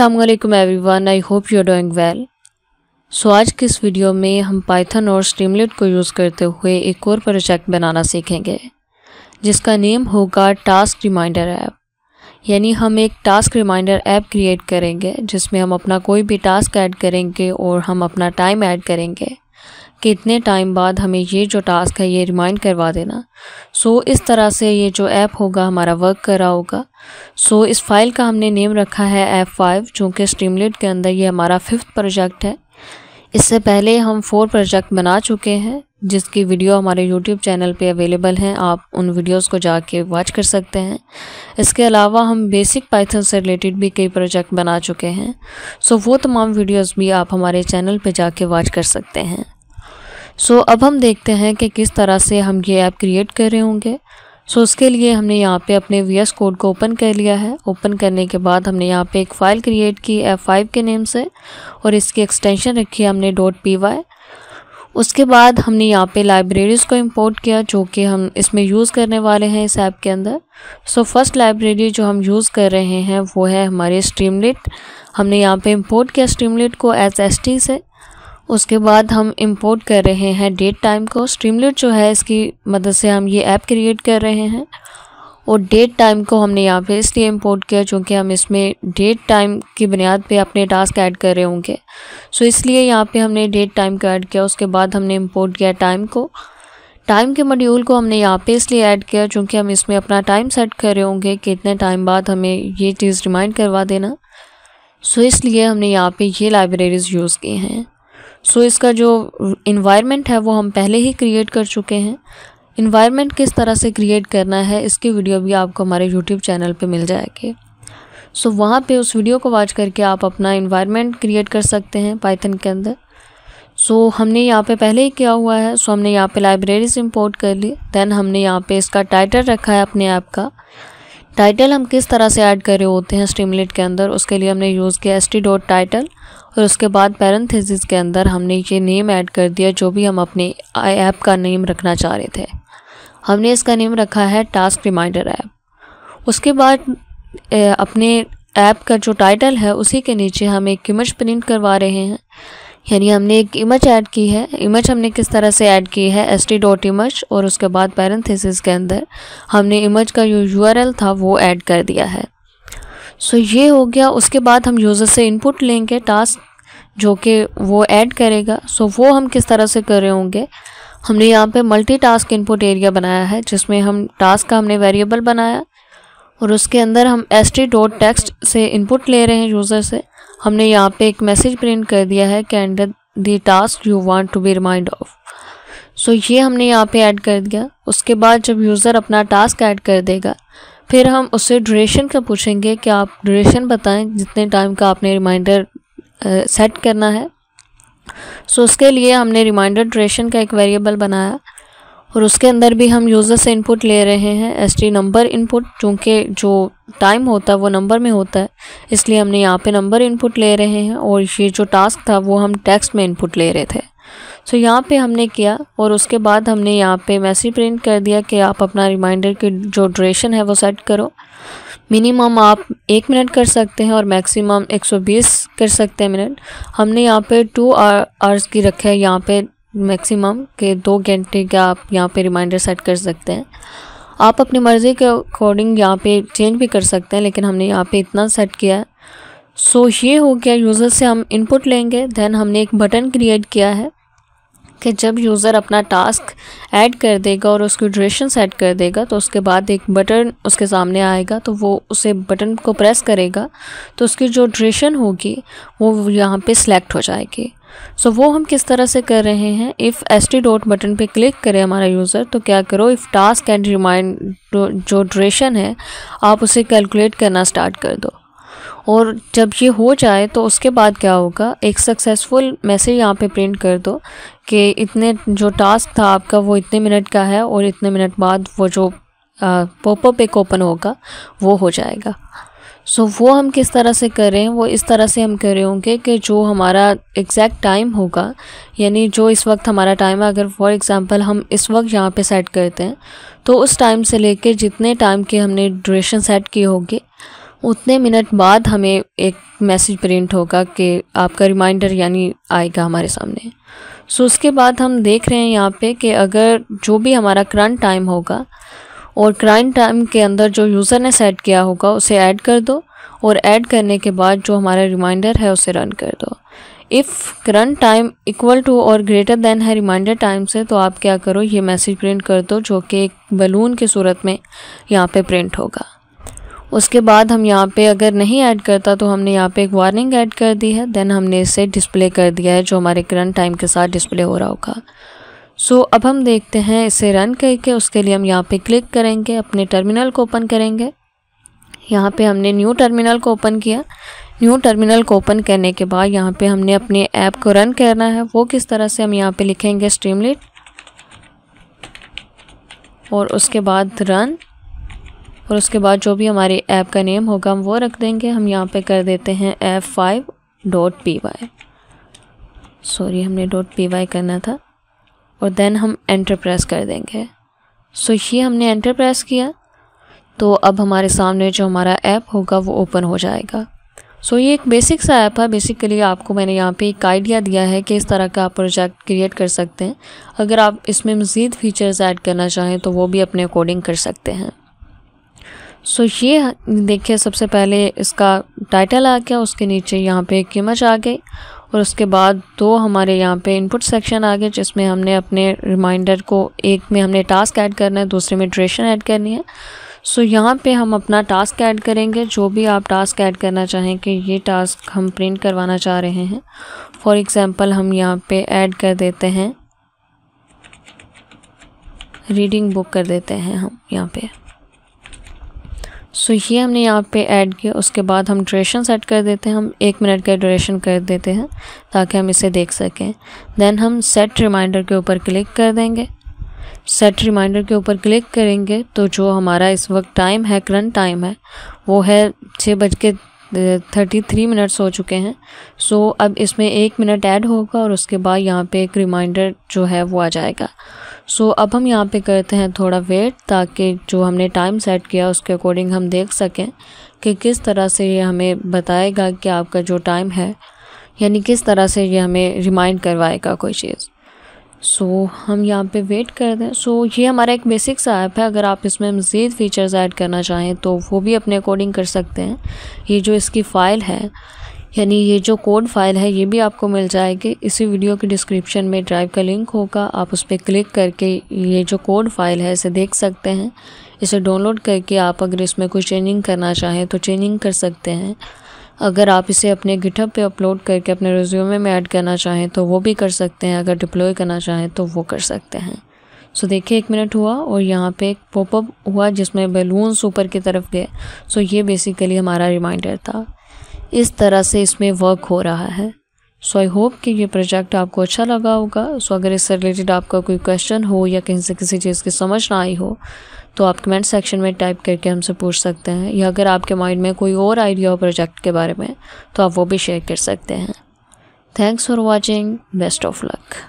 Aslam everyone I hope you are doing well so आज के इस वीडियो में हम पाइथन और स्ट्रीमलेट को यूज़ करते हुए एक और प्रोजेक्ट बनाना सीखेंगे जिसका नेम होगा टास्क रिमाइंडर ऐप यानी हम एक टास्क रिमाइंडर ऐप क्रिएट करेंगे जिसमें हम अपना कोई भी टास्क ऐड करेंगे और हम अपना टाइम ऐड करेंगे कि इतने टाइम बाद हमें ये जो टास्क है ये रिमाइंड करवा देना सो इस तरह से ये जो ऐप होगा हमारा वर्क कर रहा होगा सो इस फाइल का हमने नेम रखा है ऐप फाइव जो कि स्ट्रीमलेट के अंदर ये हमारा फिफ्थ प्रोजेक्ट है इससे पहले हम फोर प्रोजेक्ट बना चुके हैं जिसकी वीडियो हमारे यूट्यूब चैनल पे अवेलेबल हैं आप उन वीडियोस को जाके वॉच कर सकते हैं इसके अलावा हम बेसिक पाइथन से रिलेटेड भी कई प्रोजेक्ट बना चुके हैं सो वो तमाम वीडियोस भी आप हमारे चैनल पे जाके वॉच कर सकते हैं सो so, अब हम देखते हैं कि किस तरह से हम ये ऐप क्रिएट कर रहे होंगे सो so, उसके लिए हमने यहाँ पे अपने वी एस कोड को ओपन कर लिया है ओपन करने के बाद हमने यहाँ पे एक फ़ाइल क्रिएट की एफ फाइव के नेम से और इसकी एक्सटेंशन रखी है हमने डॉट पी वाई उसके बाद हमने यहाँ पे लाइब्रेरीज़ को इंपोर्ट किया जो कि हम इसमें यूज़ करने वाले हैं इस ऐप के अंदर सो फर्स्ट लाइब्रेरी जो हम यूज़ कर रहे हैं वो है हमारे स्ट्रीमलेट हमने यहाँ पे इंपोर्ट किया स्ट्रीमलेट को एस एस टी से उसके बाद हम इंपोर्ट कर रहे हैं डेट टाइम को स्ट्रीमलेट जो है इसकी मदद से हम ये ऐप क्रिएट कर रहे हैं और डेट टाइम को हमने यहाँ पे इसलिए इंपोर्ट किया क्योंकि हम इसमें डेट टाइम की बुनियाद पे अपने टास्क ऐड कर रहे होंगे सो इसलिए यहाँ पे हमने डेट टाइम को ऐड किया उसके बाद हमने इंपोर्ट किया टाइम को टाइम के मॉड्यूल को हमने यहाँ पे इसलिए ऐड किया क्योंकि हम इसमें अपना टाइम सेट कर रहे होंगे कितने टाइम बाद हमें ये चीज़ रिमाइंड करवा देना सो इसलिए हमने यहाँ पर ये लाइब्रेरीज़ यूज़ की हैं सो इसका जो इन्वायरमेंट है वो हम पहले ही क्रिएट कर चुके हैं इन्वायरमेंट किस तरह से क्रिएट करना है इसकी वीडियो भी आपको हमारे यूट्यूब चैनल पर मिल जाएगी सो so, वहाँ पे उस वीडियो को वॉच करके आप अपना इन्वायरमेंट क्रिएट कर सकते हैं पाइथन के अंदर सो so, हमने यहाँ पे पहले ही किया हुआ है सो so, हमने यहाँ पे लाइब्रेरीज इंपोर्ट इम्पोर्ट कर ली देन हमने यहाँ पे इसका टाइटल रखा है अपने ऐप का टाइटल हम किस तरह से ऐड कर रहे होते हैं स्ट्रीमलेट के अंदर उसके लिए हमने यूज़ किया एस टी डॉट टाइटल और उसके बाद पैरेंथेसिस के अंदर हमने ये नेम ऐड कर दिया जो भी हम अपने ऐप का नेम रखना चाह रहे थे हमने इसका नेम रखा है टास्क रिमाइंडर ऐप उसके बाद अपने ऐप का जो टाइटल है उसी के नीचे हम एक इमेज प्रिंट करवा रहे हैं यानी हमने एक इमेज ऐड की है इमेज हमने किस तरह से ऐड की है एस टी डॉट इमेज और उसके बाद पैरेंथेसिस के अंदर हमने इमेज का जो यू आर एल था वो ऐड कर दिया है सो so, ये हो गया उसके बाद हम यूज़र से इनपुट लेंगे टास्क जो कि वो ऐड करेगा सो so, वो हम किस तरह से कर रहे होंगे हमने यहाँ पे टास्क इनपुट एरिया बनाया है जिसमें हम टास्क का हमने वेरिएबल बनाया और उसके अंदर हम एस टी डोट टेक्स्ट से इनपुट ले रहे हैं यूज़र से हमने यहाँ पे एक मैसेज प्रिंट कर दिया है can under the task you want to be remind of so ये हमने यहाँ पे ऐड कर दिया उसके बाद जब यूज़र अपना टास्क ऐड कर देगा फिर हम उससे ड्यूरेशन का पूछेंगे कि आप ड्यूरेशन बताएं जितने टाइम का आपने रिमाइंडर सेट करना है सो so, उसके लिए हमने रिमाइंडर ड्यूरेशन का एक वेरिएबल बनाया और उसके अंदर भी हम यूज़र से इनपुट ले रहे हैं एस टी नंबर इनपुट चूँकि जो टाइम होता है वो नंबर में होता है इसलिए हमने यहाँ पे नंबर इनपुट ले रहे हैं और ये जो टास्क था वो हम टेक्स्ट में इनपुट ले रहे थे सो so, यहाँ पे हमने किया और उसके बाद हमने यहाँ पे मैसेज प्रिंट कर दिया कि आप अपना रिमाइंडर की जो ड्यूरेशन है वो सेट करो मिनिमम आप एक मिनट कर सकते हैं और मैक्सिमम 120 कर सकते हैं मिनट हमने यहाँ पे टू आवर्स की रखा है यहाँ पे मैक्सिमम के दो घंटे का आप यहाँ पे रिमाइंडर सेट कर सकते हैं आप अपनी मर्ज़ी के अकॉर्डिंग यहाँ पे चेंज भी कर सकते हैं लेकिन हमने यहाँ पे इतना सेट किया है सो so, ये हो गया यूज़र से हम इनपुट लेंगे दैन हमने एक बटन क्रिएट किया है कि जब यूज़र अपना टास्क ऐड कर देगा और उसकी ड्यूरेशन सेट कर देगा तो उसके बाद एक बटन उसके सामने आएगा तो वो उसे बटन को प्रेस करेगा तो उसकी जो ड्यूरेशन होगी वो यहाँ पे सिलेक्ट हो जाएगी सो so, वो हम किस तरह से कर रहे हैं if S T dot button पे क्लिक करें हमारा यूज़र तो क्या करो इफ़ टास्क एंड रिमाइंड जो ड्यूरेशन है आप उसे कैलकुलेट करना स्टार्ट कर दो और जब ये हो जाए तो उसके बाद क्या होगा एक सक्सेसफुल मैसेज यहाँ पे प्रिंट कर दो कि इतने जो टास्क था आपका वो इतने मिनट का है और इतने मिनट बाद वो जो पॉपअप एक ओपन होगा वो हो जाएगा सो so, वो हम किस तरह से करें वो इस तरह से हम करें होंगे कि जो हमारा एग्जैक्ट टाइम होगा यानी जो इस वक्त हमारा टाइम है अगर फॉर एग्ज़ाम्पल हम इस वक्त यहाँ पे सेट करते हैं तो उस टाइम से लेके जितने टाइम के हमने ड्यूरेशन सेट की होगी उतने मिनट बाद हमें एक मैसेज प्रिंट होगा कि आपका रिमाइंडर यानी आएगा हमारे सामने सो उसके बाद हम देख रहे हैं यहाँ पे कि अगर जो भी हमारा करंट टाइम होगा और करंट टाइम के अंदर जो यूज़र ने सेट किया होगा उसे ऐड कर दो और ऐड करने के बाद जो हमारा रिमाइंडर है उसे रन कर दो if current time equal to और ग्रेटर देन है रिमाइंडर टाइम से तो आप क्या करो ये मैसेज प्रिंट कर दो जो कि एक बलून की सूरत में यहाँ पे प्रिंट होगा उसके बाद हम यहाँ पे अगर नहीं ऐड करता तो हमने यहाँ पे एक वार्निंग ऐड कर दी है देन हमने इसे डिस्प्ले कर दिया है जो हमारे करंट टाइम के साथ डिस्प्ले हो रहा होगा सो so, अब हम देखते हैं इसे रन करके उसके लिए हम यहाँ पे क्लिक करेंगे अपने टर्मिनल को ओपन करेंगे यहाँ पे हमने न्यू टर्मिनल को ओपन किया न्यू टर्मिनल को ओपन करने के बाद यहाँ पे हमने अपने ऐप को रन करना है वो किस तरह से हम यहाँ पे लिखेंगे स्ट्रीमलेट और उसके बाद रन और उसके बाद जो भी हमारे ऐप का नेम होगा हम वो रख देंगे हम यहाँ पे कर देते हैं F five dot P Y sorry हमने डॉट पी वाई करना था और देन हम एंटर प्रेस कर देंगे सो so, ये हमने एंटर प्रेस किया तो अब हमारे सामने जो हमारा ऐप होगा वो ओपन हो जाएगा सो so, ये एक बेसिक सा ऐप है बेसिकली आपको मैंने यहाँ पे एक आइडिया दिया है कि इस तरह का आप प्रोजेक्ट क्रिएट कर सकते हैं अगर आप इसमें मज़ीद फ़ीचर्स ऐड करना चाहें तो वो भी अपने अकॉर्डिंग कर सकते हैं सो so, ये देखिए सबसे पहले इसका टाइटल आ गया उसके नीचे यहाँ पे एक इमेज आ गई और उसके बाद दो हमारे यहाँ पे इनपुट सेक्शन आ गए जिसमें हमने अपने रिमाइंडर को एक में हमने टास्क ऐड करना है दूसरे में ड्रेशन ऐड करनी है सो so, यहाँ पे हम अपना टास्क ऐड करेंगे जो भी आप टास्क ऐड करना चाहें कि ये टास्क हम प्रिंट करवाना चाह रहे हैं फॉर एग्ज़ाम्पल हम यहाँ पे ऐड कर देते हैं रीडिंग बुक कर देते हैं हम यहाँ पे सो so, ये हमने यहाँ पे ऐड किया उसके बाद हम ड्यूरेशन सेट कर देते हैं हम एक मिनट का ड्यूरेशन कर देते हैं ताकि हम इसे देख सकें दैन हम सेट रिमाइंडर के ऊपर क्लिक कर देंगे सेट रिमाइंडर के ऊपर क्लिक करेंगे तो जो हमारा इस वक्त टाइम है करंट टाइम है वो है छः बज के थर्टी थ्री मिनट्स हो चुके हैं सो so, अब इसमें एक मिनट ऐड होगा और उसके बाद यहाँ पे एक रिमाइंडर जो है वो आ जाएगा सो so, अब हम यहाँ पे करते हैं थोड़ा वेट ताकि जो हमने टाइम सेट किया उसके अकॉर्डिंग हम देख सकें कि किस तरह से ये हमें बताएगा कि आपका जो टाइम है यानी किस तरह से ये हमें रिमाइंड करवाएगा कोई चीज़ सो so, हम यहाँ पे वेट कर दें सो so, ये हमारा एक बेसिक सा ऐप है अगर आप इसमें मज़ीद फ़ीचर्स ऐड करना चाहें तो वो भी अपने अकॉर्डिंग कर सकते हैं ये जो इसकी फ़ाइल है यानी ये जो कोड फाइल है ये भी आपको मिल जाएगी इसी वीडियो के डिस्क्रिप्शन में ड्राइव का लिंक होगा आप उस पर क्लिक करके ये जो कोड फाइल है इसे देख सकते हैं इसे डाउनलोड करके आप अगर इसमें कोई चेंजिंग करना चाहें तो चेंजिंग कर सकते हैं अगर आप इसे अपने गिटअप पे अपलोड करके अपने रिज्यूमे में ऐड करना चाहें तो वो भी कर सकते हैं अगर डिप्लॉय करना चाहें तो वो कर सकते हैं सो so, देखिए एक मिनट हुआ और यहाँ पे एक पॉपअप हुआ जिसमें बैलून्स ऊपर की तरफ गए सो so, ये बेसिकली हमारा रिमाइंडर था इस तरह से इसमें वर्क हो रहा है सो आई होप कि ये प्रोजेक्ट आपको अच्छा लगा होगा सो अगर इससे रिलेटेड आपका कोई क्वेश्चन हो या कहीं से किसी चीज़ की समझ ना आई हो तो आप कमेंट सेक्शन में टाइप करके हमसे पूछ सकते हैं या अगर आपके माइंड में कोई और आइडिया हो प्रोजेक्ट के बारे में तो आप वो भी शेयर कर सकते हैं thanks for watching best of luck